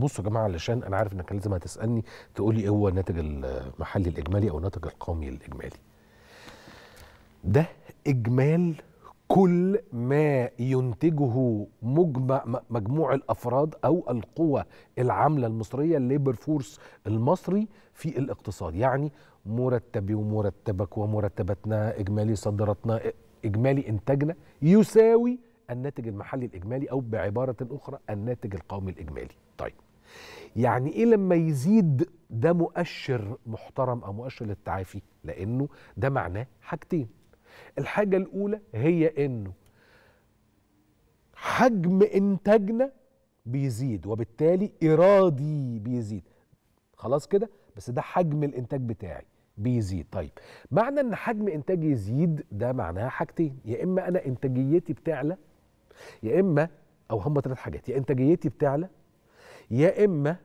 بصوا يا جماعه علشان انا عارف انك لازم هتسالني تقول لي ايه هو الناتج المحلي الاجمالي او الناتج القومي الاجمالي. ده اجمال كل ما ينتجه مجمع مجموع الافراد او القوى العامله المصريه الليبر فورس المصري في الاقتصاد يعني مرتبي ومرتبك ومرتبتنا اجمالي صدرتنا اجمالي انتاجنا يساوي الناتج المحلي الاجمالي او بعباره اخرى الناتج القومي الاجمالي طيب يعني ايه لما يزيد ده مؤشر محترم او مؤشر للتعافي لانه ده معناه حاجتين الحاجه الاولى هي انه حجم انتاجنا بيزيد وبالتالي ارادي بيزيد خلاص كده بس ده حجم الانتاج بتاعي بيزيد طيب معنى ان حجم انتاجي يزيد ده معناها حاجتين يا اما انا انتاجيتي بتعلى يا اما او هما ثلاث حاجات يا انتاجيتي بتعلى يا اما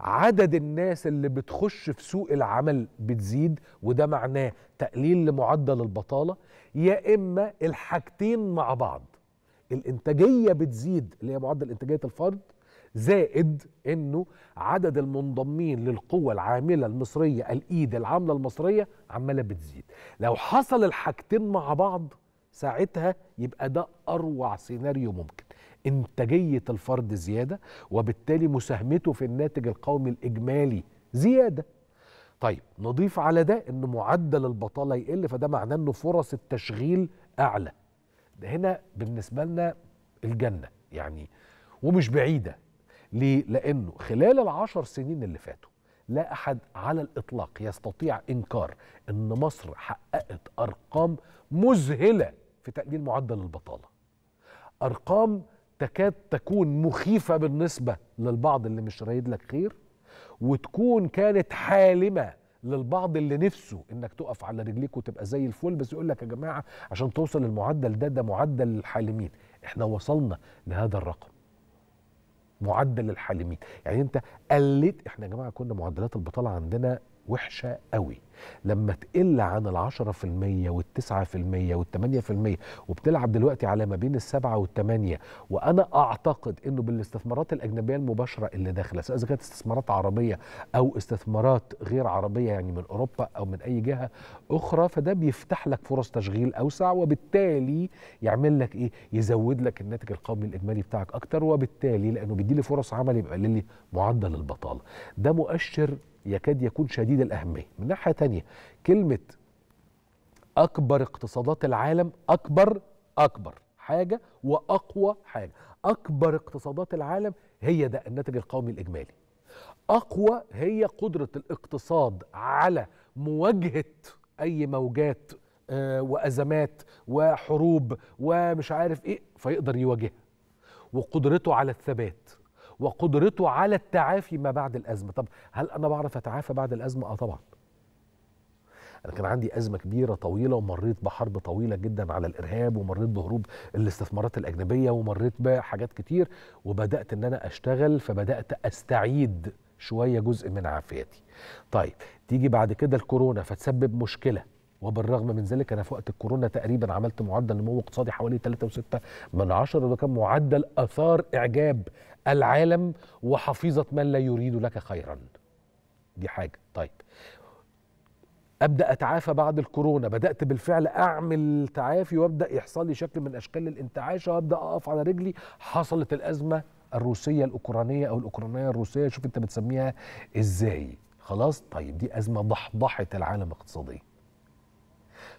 عدد الناس اللي بتخش في سوق العمل بتزيد وده معناه تقليل لمعدل البطاله يا اما الحاجتين مع بعض الانتاجيه بتزيد اللي هي معدل انتاجيه الفرد زائد انه عدد المنضمين للقوة العاملة المصرية الايد العاملة المصرية عمالة بتزيد لو حصل الحاجتين مع بعض ساعتها يبقى ده اروع سيناريو ممكن انتاجيه الفرد زياده وبالتالي مساهمته في الناتج القومي الاجمالي زياده طيب نضيف على ده ان معدل البطاله يقل فده معناه ان فرص التشغيل اعلى ده هنا بالنسبه لنا الجنه يعني ومش بعيده ليه لانه خلال العشر سنين اللي فاتوا لا احد على الاطلاق يستطيع انكار ان مصر حققت ارقام مذهله في تقليل معدل البطاله ارقام تكاد تكون مخيفة بالنسبة للبعض اللي مش رايد لك خير وتكون كانت حالمة للبعض اللي نفسه انك تقف على رجليك وتبقى زي الفل بس يقول لك يا جماعة عشان توصل للمعدل ده ده معدل الحالمين احنا وصلنا لهذا الرقم معدل الحالمين يعني انت قلت احنا يا جماعه كنا معدلات البطاله عندنا وحشة قوي لما تقل عن العشرة في المية والتسعة في المية والتمانية في المية وبتلعب دلوقتي على ما بين السبعة والتمانية وأنا أعتقد أنه بالاستثمارات الأجنبية المباشرة اللي داخلة سواء إذا كانت استثمارات عربية أو استثمارات غير عربية يعني من أوروبا أو من أي جهة أخرى فده بيفتح لك فرص تشغيل أوسع وبالتالي يعمل لك إيه يزود لك الناتج القومي الإجمالي بتاعك أكتر وبالتالي لأنه بيدي لي فرص عمل يبقى لي معدل البطالة ده مؤشر يكاد يكون شديد الأهمية من ناحية تانية كلمة أكبر اقتصادات العالم أكبر أكبر حاجة وأقوى حاجة أكبر اقتصادات العالم هي ده الناتج القومي الإجمالي أقوى هي قدرة الاقتصاد على مواجهة أي موجات آه، وأزمات وحروب ومش عارف إيه فيقدر يواجهها وقدرته على الثبات وقدرته على التعافي ما بعد الازمه طب هل انا بعرف اتعافى بعد الازمه اه طبعا انا كان عندي ازمه كبيره طويله ومريت بحرب طويله جدا على الارهاب ومريت بهروب الاستثمارات الاجنبيه ومريت بحاجات كتير وبدات ان انا اشتغل فبدات استعيد شويه جزء من عافيتي طيب تيجي بعد كده الكورونا فتسبب مشكله وبالرغم من ذلك انا في وقت الكورونا تقريبا عملت معدل نمو اقتصادي حوالي 3.6 من عشرة وده كان معدل اثار اعجاب العالم وحفيظه من لا يريد لك خيرا دي حاجه طيب ابدا اتعافى بعد الكورونا بدات بالفعل اعمل تعافي وابدا يحصل لي شكل من اشكال الانتعاش وابدا اقف على رجلي حصلت الازمه الروسيه الاوكرانيه او الاوكرانيه الروسيه شوف انت بتسميها ازاي خلاص طيب دي ازمه ضحضحت العالم اقتصاديا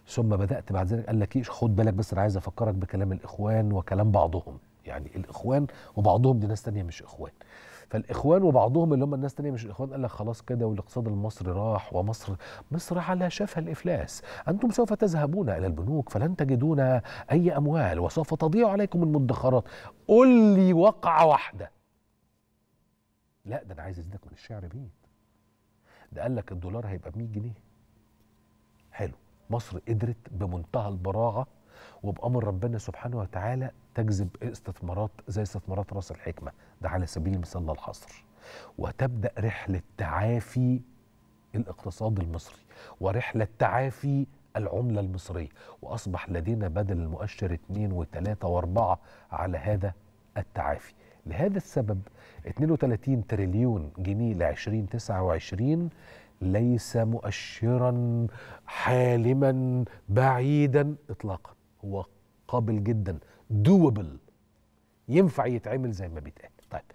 ثم بدات بعد ذلك قال لك ايه خد بالك بس انا عايز افكرك بكلام الاخوان وكلام بعضهم يعني الاخوان وبعضهم دي ناس تانية مش اخوان فالاخوان وبعضهم اللي هم الناس تانية مش الاخوان قال لك خلاص كده والاقتصاد المصري راح ومصر مصر على شفا الافلاس انتم سوف تذهبون الى البنوك فلن تجدون اي اموال وسوف تضيع عليكم المدخرات قل لي وقعه واحده لا ده انا عايز ازيدك من الشعر بيه ده قال لك الدولار هيبقى ب 100 جنيه حلو مصر قدرت بمنتهى البراعه وبامر ربنا سبحانه وتعالى تجذب استثمارات زي استثمارات راس الحكمه ده على سبيل المثال لا الحصر وتبدا رحله تعافي الاقتصاد المصري ورحله تعافي العمله المصريه واصبح لدينا بدل المؤشر 2 و3 و4 على هذا التعافي لهذا السبب 32 تريليون جنيه ل 2029 ليس مؤشرا حالما بعيدا اطلاقا هو قابل جدا دوبل ينفع يتعمل زي ما بيتقال طيب